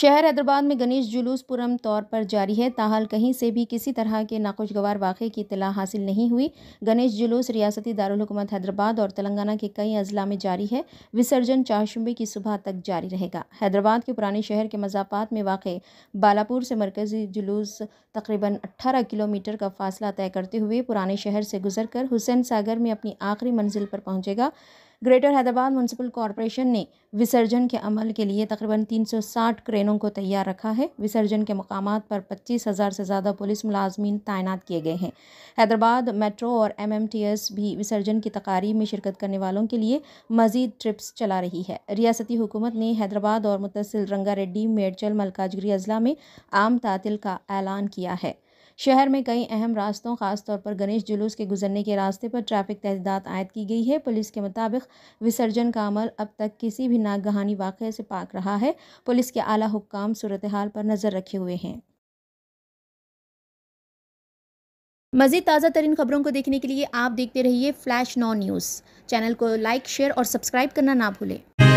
शहर हैदराबाद में गणेश जुलूस पुरम तौर पर जारी है ताहल कहीं से भी किसी तरह के नाखुशगवार वाक़े की इतला हासिल नहीं हुई गणेश जुलूस रियासती दारकूमत हैदराबाद और तेलंगाना के कई अजला में जारी है विसर्जन चाशुम्बे की सुबह तक जारी रहेगा हैदराबाद के पुराने शहर के मजाफात में वाक़ बालापुर से मरकज़ी जुलूस तकरीबन अट्ठारह किलोमीटर का फासला तय करते हुए पुराने शहर से गुजर कर हुसैन सागर में अपनी आखिरी मंजिल पर पहुँचेगा ग्रेटर हैदराबाद म्यूनसिपल कॉरपोरेशन ने विसर्जन के अमल के लिए तकरीबन 360 क्रेनों को तैयार रखा है विसर्जन के मकाम पर पच्चीस हज़ार से ज़्यादा पुलिस मुलाजमीन तैनात किए गए हैं हैदराबाद मेट्रो और एमएमटीएस भी विसर्जन की तकारीब में शिरकत करने वालों के लिए मजीद ट्रिप्स चला रही है रियासती हुकूमत ने हैदराबाद और मुतसिल रंगा रेड्डी मेडचल मलकाजगरी अजला में आम तातिल का ऐलान किया है शहर में कई अहम रास्तों खासतौर पर गणेश जुलूस के गुजरने के रास्ते पर ट्रैफिक तहदात आयद की गई है पुलिस के मुताबिक विसर्जन का अमल अब तक किसी भी नागहानी वाक़े से पाक रहा है पुलिस के आला हुक्काम सूरत हाल पर नज़र रखे हुए हैं मज़ीद ताज़ा तरीन खबरों को देखने के लिए आप देखते रहिए फ्लैश नॉन न्यूज़ चैनल को लाइक शेयर और सब्सक्राइब करना ना भूलें